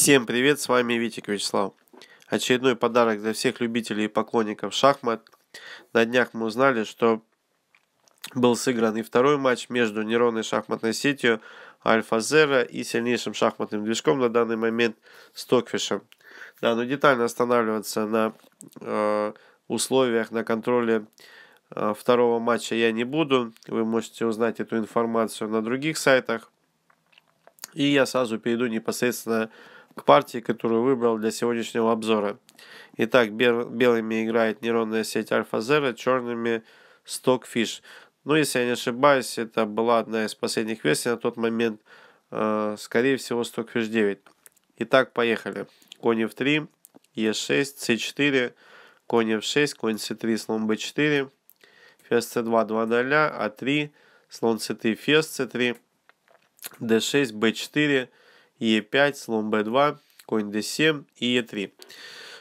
Всем привет, с вами Витик Вячеслав. Очередной подарок для всех любителей и поклонников шахмат. На днях мы узнали, что был сыгран и второй матч между нейронной шахматной сетью Альфа-Зера и сильнейшим шахматным движком на данный момент Стокфишем. Да, но детально останавливаться на э, условиях, на контроле э, второго матча я не буду. Вы можете узнать эту информацию на других сайтах. И я сразу перейду непосредственно к к партии, которую выбрал для сегодняшнего обзора. Итак, белыми играет нейронная сеть Альфа-Зера, черными Stockfish. Ну, если я не ошибаюсь, это была одна из последних версий на тот момент, э, скорее всего, Stockfish 9. Итак, поехали. Конь F3, E6, C4, конь F6, конь C3, слон B4, ферзь C2, 2 0, А3, слон C3, ферзь C3, D6, B4, Е5, слон b2, конь d7 и e3.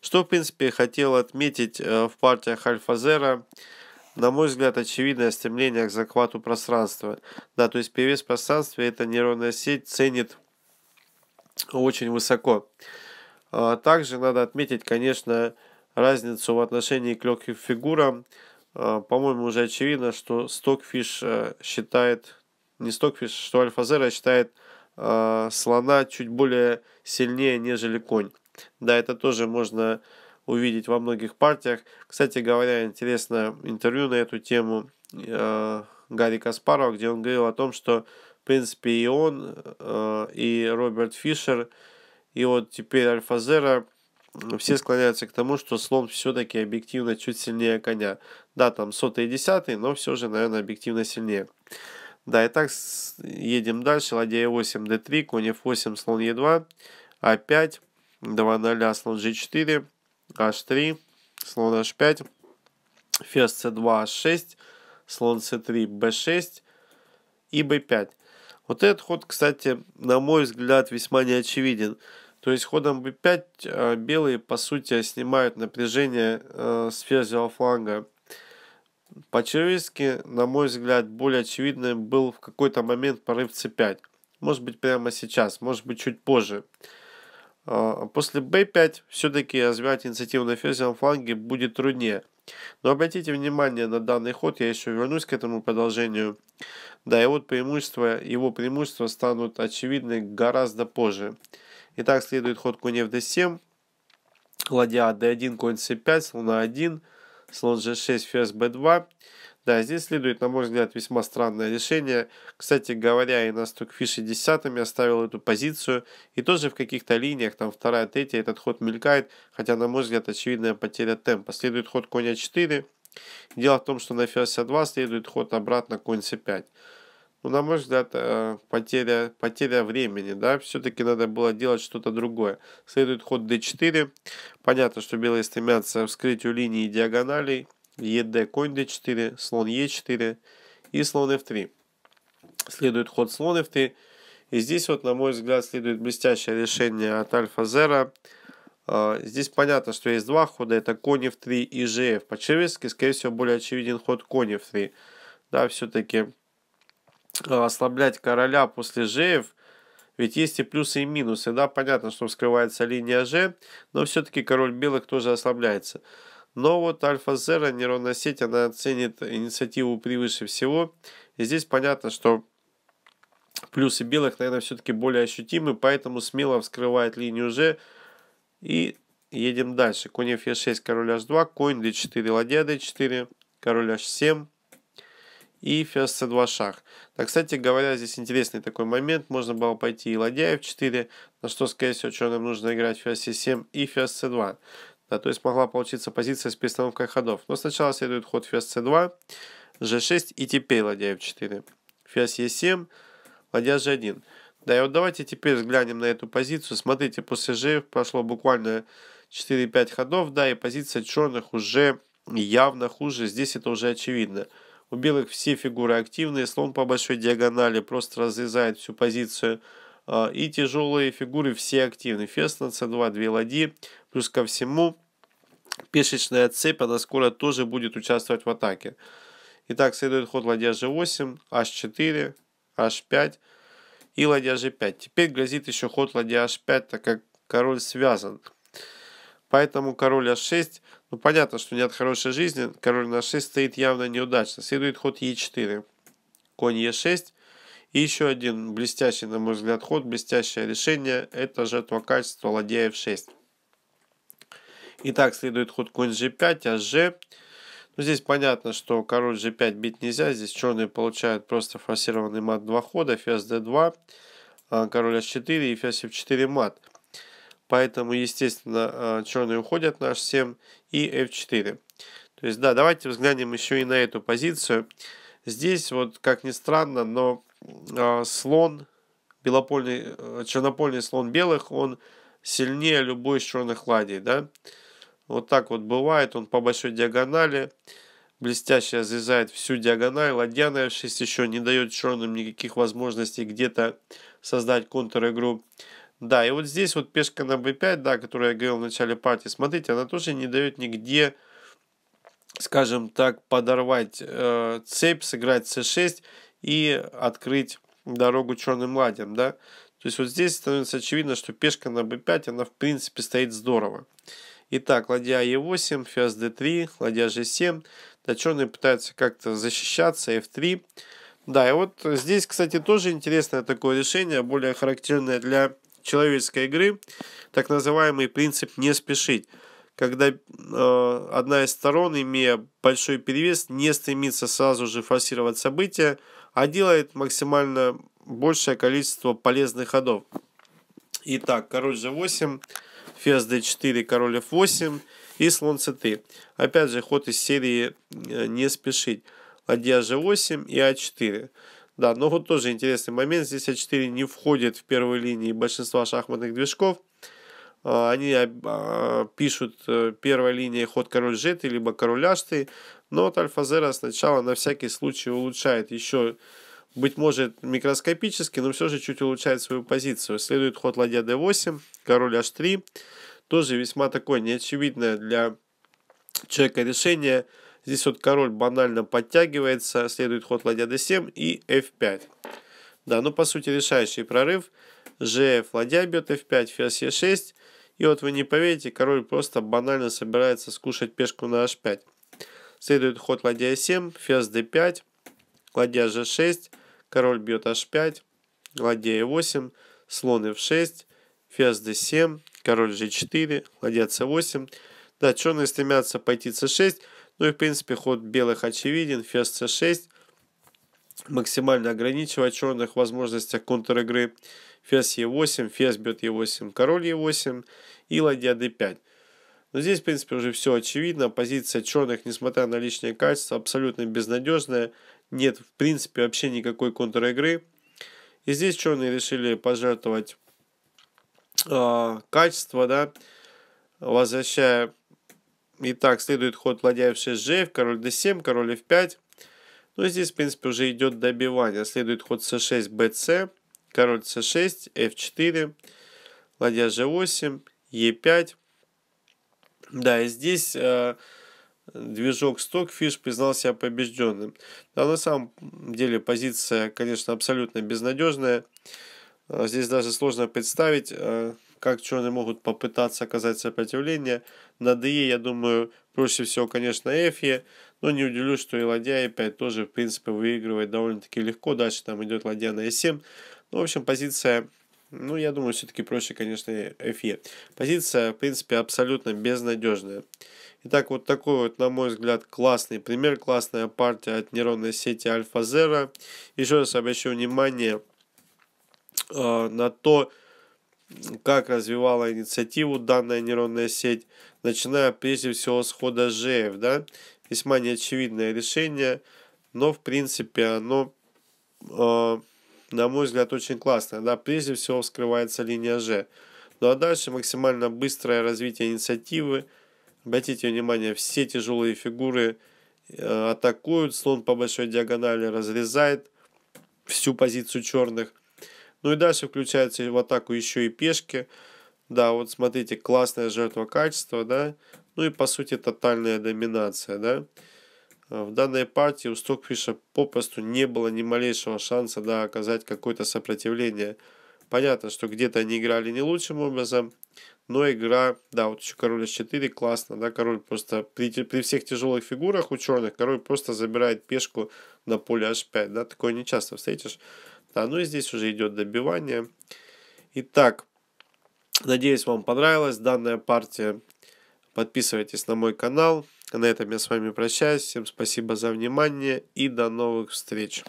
Что, в принципе, хотел отметить э, в партиях Альфа-Зера, на мой взгляд, очевидное стремление к захвату пространства. Да, то есть перевес пространства эта нейронная сеть ценит очень высоко. А также надо отметить, конечно, разницу в отношении к легким фигурам. А, по-моему, уже очевидно, что Стокфиш э, считает, не Стокфиш, что Альфа-Зера считает Э, слона чуть более сильнее, нежели конь. Да, это тоже можно увидеть во многих партиях. Кстати говоря, интересно интервью на эту тему э, Гарри Каспарова, где он говорил о том, что в принципе и он, э, и Роберт Фишер, и вот теперь Альфазера все склоняются к тому, что слон все-таки объективно чуть сильнее коня. Да, там сотый и десятый, но все же, наверное, объективно сильнее. Да, и так едем дальше. Ладья e8, d3, конь f8, слон e2, a5, 2 0, слон g4, h3, слон h5, ферзь c2, h6, слон c3, b6 и b5. Вот этот ход, кстати, на мой взгляд, весьма неочевиден. То есть ходом b5 э, белые, по сути, снимают напряжение э, с ферзевого фланга по-человечески, на мой взгляд, более очевидным был в какой-то момент порыв c5. Может быть прямо сейчас, может быть чуть позже. А, после b5 все-таки развивать инициативу на ферзевом фланге будет труднее. Но обратите внимание на данный ход, я еще вернусь к этому продолжению. Да, и вот преимущества, его преимущества станут очевидны гораздо позже. Итак, следует ход конь f d7, ладья d1, конь c5, слона 1, слон g6, ферзь b2. Да, здесь следует, на мой взгляд, весьма странное решение. Кстати говоря, и на стукфише десятыми оставил эту позицию. И тоже в каких-то линиях, там вторая, третья, этот ход мелькает. Хотя, на мой взгляд, очевидная потеря темпа. Следует ход коня 4. Дело в том, что на ферзь а2 следует ход обратно конь c5 ну, на мой взгляд, э, потеря, потеря времени, да, все-таки надо было делать что-то другое. Следует ход d4, понятно, что белые стремятся к вскрытию линии диагоналей, ед, конь d4, слон e4 и слон f3. Следует ход слон f3, и здесь вот, на мой взгляд, следует блестящее решение от альфа зера, э, Здесь понятно, что есть два хода, это конь f3 и gf. По-человечески, скорее всего, более очевиден ход конь f3. Да, все-таки Э, ослаблять короля после жеев, ведь есть и плюсы, и минусы. Да, понятно, что вскрывается линия Ж, но все-таки король белых тоже ослабляется. Но вот альфа-зера, нейронная сеть, она оценит инициативу превыше всего. И здесь понятно, что плюсы белых, наверное, все-таки более ощутимы, поэтому смело вскрывает линию Ж. И едем дальше. Конь f6, король h2, конь d4, ладья d4, король h7, и ферзь c2 шах. Да, кстати говоря, здесь интересный такой момент. Можно было пойти и ладья f4, на что, скорее всего, черным нужно играть ферзь c7 и ферзь c2. Да, то есть могла получиться позиция с перестановкой ходов. Но сначала следует ход ферзь c2, g6 и теперь ладья f4. Ферзь e7, ладья g1. Да, и вот давайте теперь взглянем на эту позицию. Смотрите, после g прошло буквально 4-5 ходов, да, и позиция черных уже явно хуже. Здесь это уже очевидно. У белых все фигуры активные, слон по большой диагонали просто разрезает всю позицию. А, и тяжелые фигуры все активны. Ферзь на c2, две ладьи. Плюс ко всему, пешечная цепь, она скоро тоже будет участвовать в атаке. Итак, следует ход ладья g8, h4, h5 и ладья g5. Теперь грозит еще ход ладья h5, так как король связан. Поэтому король h6 ну, понятно, что нет хорошей жизни. Король на 6 стоит явно неудачно. Следует ход Е4. Конь Е6. И еще один блестящий, на мой взгляд, ход, блестящее решение. Это жертва качества ладья F6. Итак, следует ход конь G5, а G. Ну, здесь понятно, что король G5 бить нельзя. Здесь черные получают просто форсированный мат два хода. Ферзь D2, а король H4 и ферзь F4 мат. Поэтому, естественно, а, черные уходят на h7 и f4. То есть, да, давайте взглянем еще и на эту позицию. Здесь, вот, как ни странно, но а, слон, белопольный, э, чернопольный слон белых, он сильнее любой из черных ладей, да. Вот так вот бывает, он по большой диагонали, блестяще разрезает всю диагональ, ладья на f6 еще не дает черным никаких возможностей где-то создать контр-игру. Да, и вот здесь вот пешка на b5, да, которую я говорил в начале партии, смотрите, она тоже не дает нигде, скажем так, подорвать э, цепь, сыграть c6 и открыть дорогу черным ладьям, да. То есть вот здесь становится очевидно, что пешка на b5, она в принципе стоит здорово. Итак, ладья e8, фиас d3, ладья g7. Да, черные пытаются как-то защищаться, f3. Да, и вот здесь, кстати, тоже интересное такое решение, более характерное для человеческой игры, так называемый принцип «не спешить», когда э, одна из сторон, имея большой перевес, не стремится сразу же форсировать события, а делает максимально большее количество полезных ходов. Итак, король g8, ферзь d4, король f8 и слон c3. Опять же, ход из серии э, «не спешить». Ладья а g8 и a4. А да, но ну вот тоже интересный момент. Здесь А4 не входит в первые линии большинства шахматных движков. А, они а, пишут э, первой линией ход король g, либо король h, но вот альфа-зера сначала на всякий случай улучшает еще быть может микроскопически, но все же чуть улучшает свою позицию. Следует ход ладья d8, король h3. Тоже весьма такое неочевидное для человека решение – Здесь вот король банально подтягивается, следует ход ладья d7 и f5. Да, ну по сути решающий прорыв. gf ладья бьет f5, ферзь e6. И вот вы не поверите, король просто банально собирается скушать пешку на h5. Следует ход ладья e7, ферзь d5, ладья g6, король бьет h5, ладья e8, слон f6, ферзь d7, король g4, ладья c8. Да, черные стремятся пойти c6, ну и в принципе ход белых очевиден, ферзь c6, максимально ограничивая черных возможностях контр-игры. Ферзь e8, ферзь бьет e8, король e8 и ладья d5. Но здесь, в принципе, уже все очевидно. Позиция черных, несмотря на личные качества, абсолютно безнадежная. Нет, в принципе, вообще никакой контр-игры. И здесь черные решили пожертвовать э, качество, да, возвращая Итак, следует ход ладья f6, g, король d7, король f5. Ну, и здесь, в принципе, уже идет добивание. Следует ход c6, bc, король c6, f4, ладья g8, e5. Да, и здесь э, движок Stockfish признал себя побежденным. Да, на самом деле позиция, конечно, абсолютно безнадежная. Э, здесь даже сложно представить, э, как черные могут попытаться оказать сопротивление. На ДЕ, я думаю, проще всего, конечно, Эфье, но не удивлюсь, что и ладья e5 тоже, в принципе, выигрывает довольно-таки легко. Дальше там идет ладья на е 7 Ну, в общем, позиция, ну, я думаю, все-таки проще, конечно, Эфье. Позиция, в принципе, абсолютно безнадежная. Итак, вот такой вот, на мой взгляд, классный пример, классная партия от нейронной сети Альфа Зера. Еще раз обращу внимание э, на то, что как развивала инициативу данная нейронная сеть, начиная прежде всего с хода ЖЭФ, да, весьма неочевидное решение, но в принципе оно, э, на мой взгляд, очень классное, да, прежде всего вскрывается линия Ж. Ну а дальше максимально быстрое развитие инициативы, обратите внимание, все тяжелые фигуры э, атакуют, слон по большой диагонали разрезает всю позицию черных – ну и дальше включаются в атаку еще и пешки. Да, вот смотрите, классная жертва качества, да. Ну и по сути тотальная доминация, да. А в данной партии у Стокфиша попросту не было ни малейшего шанса да, оказать какое-то сопротивление. Понятно, что где-то они играли не лучшим образом, но игра, да, вот еще король h4, классно, да, король просто при, при всех тяжелых фигурах у черных, король просто забирает пешку на поле h5, да, такое не часто встретишь. Да, ну и здесь уже идет добивание. Итак, надеюсь, вам понравилась данная партия. Подписывайтесь на мой канал. На этом я с вами прощаюсь. Всем спасибо за внимание и до новых встреч.